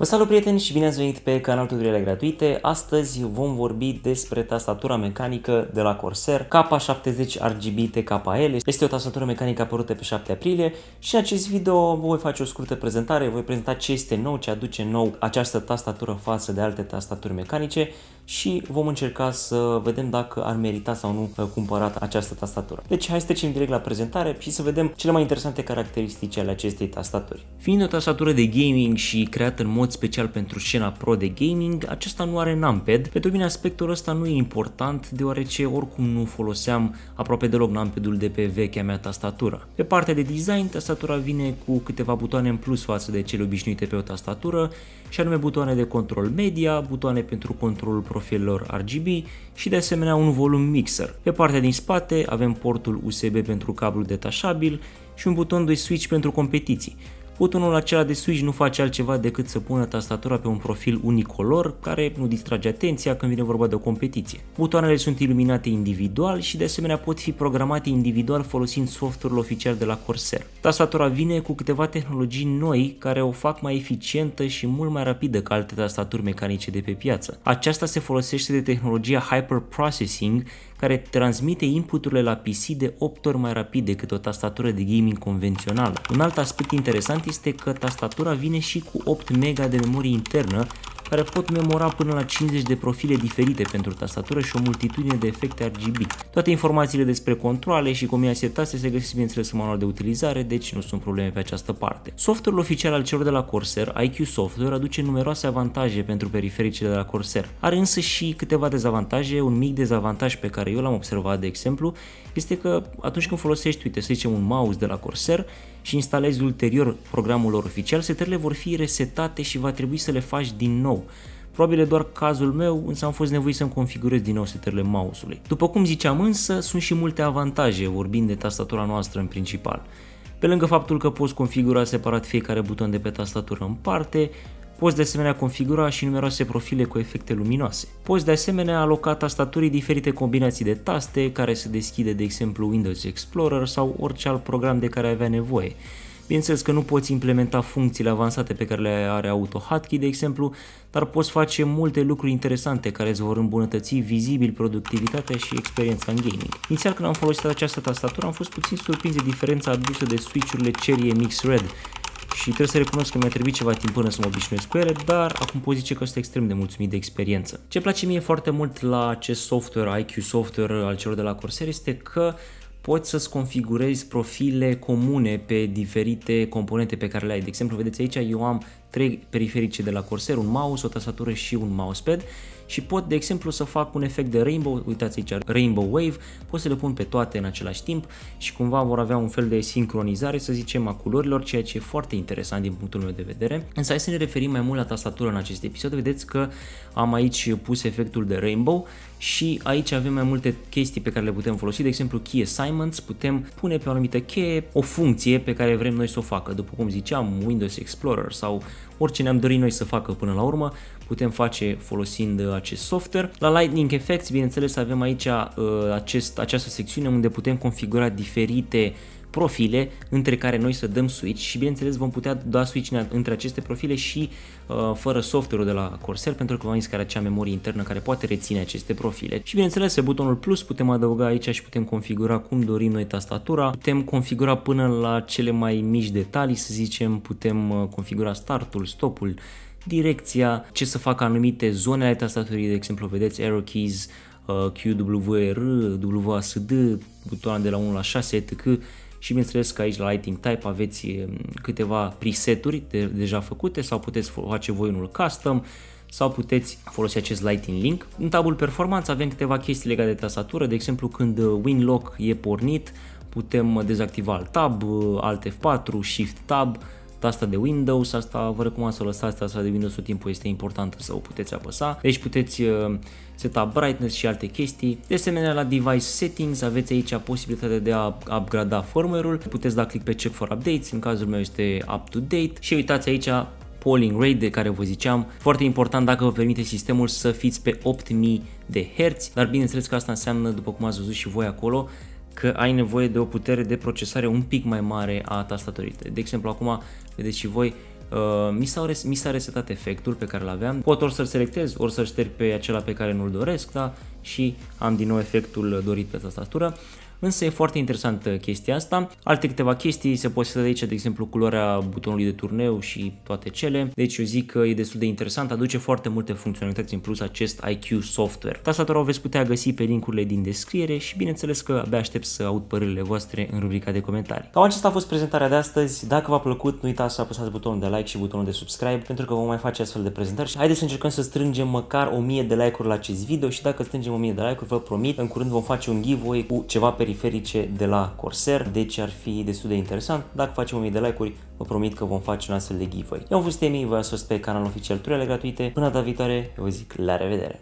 Vă salut prieteni și bine ați venit pe canalul Tutoriale Gratuite. Astăzi vom vorbi despre tastatura mecanică de la Corsair K70 RGB TKL. Este o tastatură mecanică apărută pe 7 aprilie și în acest video voi face o scurtă prezentare, voi prezenta ce este nou, ce aduce nou această tastatură față de alte tastaturi mecanice și vom încerca să vedem dacă ar merita sau nu uh, cumpărat această tastatură. Deci hai să trecem direct la prezentare și să vedem cele mai interesante caracteristici ale acestei tastaturi. Fiind o tastatură de gaming și creată în mod mod special pentru scena pro de gaming, acesta nu are numpad. Pentru mine aspectul ăsta nu e important, deoarece oricum nu foloseam aproape deloc numpad-ul de pe vechea mea tastatură. Pe partea de design, tastatura vine cu câteva butoane în plus față de cele obișnuite pe o tastatură, și anume butoane de control media, butoane pentru controlul profilelor RGB și de asemenea un volum mixer. Pe partea din spate avem portul USB pentru cablu detașabil și un buton de switch pentru competiții. Butonul acela de switch nu face altceva decât să pună tastatura pe un profil unicolor care nu distrage atenția când vine vorba de o competiție. Butoanele sunt iluminate individual și de asemenea pot fi programate individual folosind software-ul oficial de la Corsair. Tastatura vine cu câteva tehnologii noi care o fac mai eficientă și mult mai rapidă ca alte tastaturi mecanice de pe piață. Aceasta se folosește de tehnologia Hyper Processing care transmite inputurile la PC de 8 ori mai rapid decât o tastatură de gaming convențională. Un alt aspect interesant este că tastatura vine și cu 8 MB de memorie internă care pot memora până la 50 de profile diferite pentru tastatură și o multitudine de efecte RGB. Toate informațiile despre controle și cum se tase se găsesc bineînțeles în manual de utilizare, deci nu sunt probleme pe această parte. Software-ul oficial al celor de la Corsair, IQ Software, aduce numeroase avantaje pentru perifericile de la Corsair. Are însă și câteva dezavantaje, un mic dezavantaj pe care eu l-am observat, de exemplu, este că atunci când folosești, uite, să zicem un mouse de la Corsair și instalezi ulterior programul lor oficial, setările vor fi resetate și va trebui să le faci din nou nou. Probabil e doar cazul meu, însă am fost nevoit să-mi configurez din nou setările mouse-ului. După cum ziceam însă, sunt și multe avantaje vorbind de tastatura noastră în principal. Pe lângă faptul că poți configura separat fiecare buton de pe tastatură în parte, Poți de asemenea configura și numeroase profile cu efecte luminoase. Poți de asemenea aloca tastaturii diferite combinații de taste care se deschide de exemplu Windows Explorer sau orice alt program de care avea nevoie Bineînțeles că nu poți implementa funcțiile avansate pe care le are AutoHotKey, de exemplu, dar poți face multe lucruri interesante care îți vor îmbunătăți vizibil productivitatea și experiența în gaming. Inițial când am folosit această tastatură am fost puțin surprins de diferența adusă de switch-urile Cherry Mix Red și trebuie să recunosc că mi-a trebuit ceva timp până să mă obișnuiesc cu ele, dar acum pot zice că sunt extrem de mulțumit de experiență. Ce place mie foarte mult la acest software, IQ software al celor de la Corsair, este că poți să-ți configurezi profile comune pe diferite componente pe care le ai. De exemplu, vedeți aici, eu am trei periferice de la Corsair, un mouse, o tastatură și un mousepad și pot, de exemplu, să fac un efect de rainbow, uitați aici, rainbow wave, pot să le pun pe toate în același timp și cumva vor avea un fel de sincronizare, să zicem, a culorilor, ceea ce e foarte interesant din punctul meu de vedere. Însă hai să ne referim mai mult la tastatură în acest episod, vedeți că am aici pus efectul de rainbow și aici avem mai multe chestii pe care le putem folosi, de exemplu key assignments, putem pune pe o anumită cheie o funcție pe care vrem noi să o facă, după cum ziceam Windows Explorer sau oricine am dorit noi să facă până la urmă, putem face folosind uh, acest software. La Lightning Effects, bineînțeles, avem aici uh, acest, această secțiune unde putem configura diferite profile între care noi să dăm switch și bineînțeles vom putea da switch între aceste profile și uh, fără software-ul de la Corsair pentru că vom am are acea memorie internă care poate reține aceste profile. Și bineînțeles pe butonul plus putem adăuga aici și putem configura cum dorim noi tastatura, putem configura până la cele mai mici detalii să zicem, putem uh, configura startul, stopul, direcția, ce să facă anumite zone ale tastaturii, de exemplu, vedeți arrow keys, uh, QWR, WASD, butoane de la 1 la 6, etc. Și bineînțeles că aici la Lighting Type aveți um, câteva preseturi de, deja făcute sau puteți face voi unul custom sau puteți folosi acest Lighting Link. În tabul performanță avem câteva chestii legate de tastatură, de exemplu când uh, WinLock e pornit putem uh, dezactiva alt tab, alt F4, Shift Tab, tasta de Windows, asta vă recomand să o lăsați, tasta de Windows tot timpul este importantă să o puteți apăsa, deci puteți uh, seta brightness și alte chestii. De asemenea, la device settings aveți aici posibilitatea de a upgrada firmware-ul, puteți da click pe check for updates, în cazul meu este up to date și uitați aici polling rate de care vă ziceam, foarte important dacă vă permite sistemul să fiți pe 8000 de herți, dar bineînțeles că asta înseamnă, după cum ați văzut și voi acolo, că ai nevoie de o putere de procesare un pic mai mare a tastaturii. De exemplu, acum vedeți și voi, uh, mi, s-a mi s-a resetat efectul pe care îl aveam, pot ori să-l selectez, ori să-l șterg pe acela pe care nu-l doresc da? și am din nou efectul dorit pe tastatură însă e foarte interesantă chestia asta. Alte câteva chestii se să aici, de exemplu, culoarea butonului de turneu și toate cele, deci eu zic că e destul de interesant, aduce foarte multe funcționalități în plus acest IQ software. Tastatura o veți putea găsi pe linkurile din descriere și bineînțeles că abia aștept să aud părerile voastre în rubrica de comentarii. Cam aceasta a fost prezentarea de astăzi, dacă v-a plăcut nu uitați să apăsați butonul de like și butonul de subscribe pentru că vom mai face astfel de prezentări și haideți să încercăm să strângem măcar 1000 de like-uri la acest video și dacă strângem 1000 de like-uri vă promit în curând vom face un giveaway cu ceva pe periferice de la Corsair, deci ar fi destul de interesant. Dacă facem 1000 de like-uri, vă promit că vom face un astfel de giveaway. Eu am fost Emi, vă sos pe canalul oficial Turele Gratuite. Până data viitoare, eu vă zic la revedere!